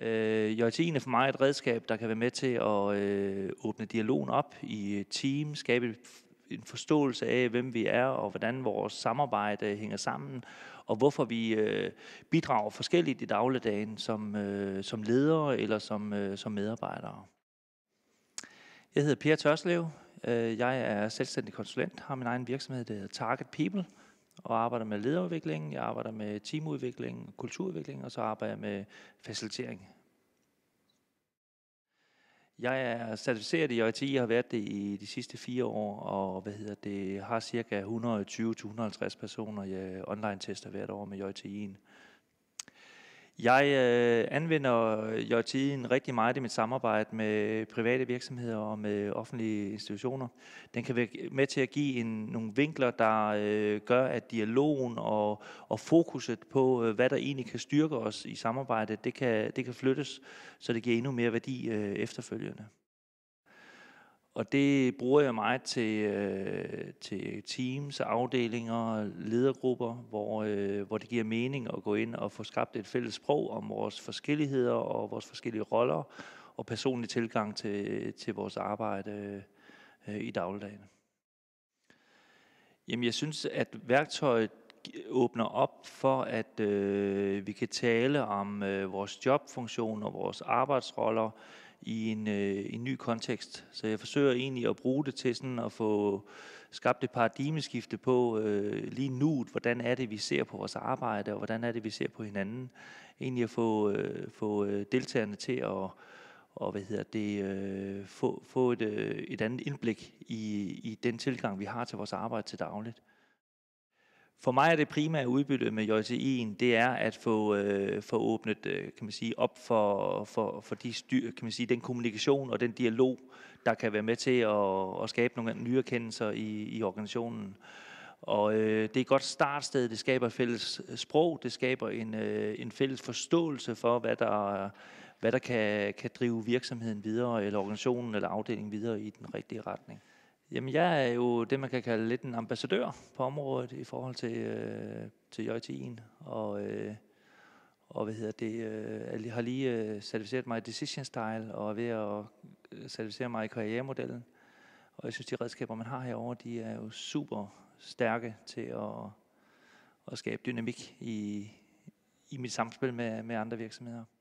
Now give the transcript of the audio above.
Øh, JTI'en er for mig et redskab, der kan være med til at øh, åbne dialogen op i team, skabe en forståelse af, hvem vi er, og hvordan vores samarbejde hænger sammen, og hvorfor vi øh, bidrager forskelligt i dagligdagen som, øh, som ledere eller som, øh, som medarbejdere. Jeg hedder Per Tørslev. Øh, jeg er selvstændig konsulent, har min egen virksomhed, der hedder Target People – og arbejder med lederudvikling, jeg arbejder med teamudvikling, kulturudvikling, og så arbejder jeg med facilitering. Jeg er certificeret i IT, jeg har været det i de sidste fire år, og hvad hedder det, har cirka 120-150 personer, jeg online-tester hvert år med IT'en. Jeg øh, anvender JTI'en rigtig meget i mit samarbejde med private virksomheder og med offentlige institutioner. Den kan være med til at give en, nogle vinkler, der øh, gør, at dialogen og, og fokuset på, øh, hvad der egentlig kan styrke os i samarbejdet, det kan, det kan flyttes, så det giver endnu mere værdi øh, efterfølgende. Og det bruger jeg meget til, øh, til teams, afdelinger, ledergrupper, hvor, øh, hvor det giver mening at gå ind og få skabt et fælles sprog om vores forskelligheder og vores forskellige roller og personlig tilgang til, til vores arbejde øh, i dagligdagen. Jamen, jeg synes, at værktøjet åbner op for, at øh, vi kan tale om øh, vores jobfunktion og vores arbejdsroller i en, øh, en ny kontekst. Så jeg forsøger egentlig at bruge det til sådan at få skabt et paradigmeskifte på øh, lige nu, hvordan er det, vi ser på vores arbejde, og hvordan er det, vi ser på hinanden. Egentlig at få, øh, få øh, deltagerne til at og hvad hedder det, øh, få, få et, øh, et andet indblik i, i den tilgang, vi har til vores arbejde til dagligt. For mig er det primære udbytte med JTI'en, det er at få, øh, få åbnet øh, kan man sige, op for, for, for de styr, kan man sige, den kommunikation og den dialog, der kan være med til at, at skabe nogle nye erkendelser i, i organisationen. Og øh, det er et godt startsted, det skaber et fælles øh, sprog, det skaber en, øh, en fælles forståelse for, hvad der, hvad der kan, kan drive virksomheden videre, eller organisationen eller afdelingen videre i den rigtige retning. Jamen, jeg er jo det, man kan kalde lidt en ambassadør på området i forhold til, øh, til JTI'en. Og, øh, og hvad hedder det, øh, jeg har lige øh, certificeret mig i Decision Style og er ved at øh, certificere mig i karrieremodellen. Og jeg synes, de redskaber, man har herovre, de er jo super stærke til at, at skabe dynamik i, i mit samspil med, med andre virksomheder.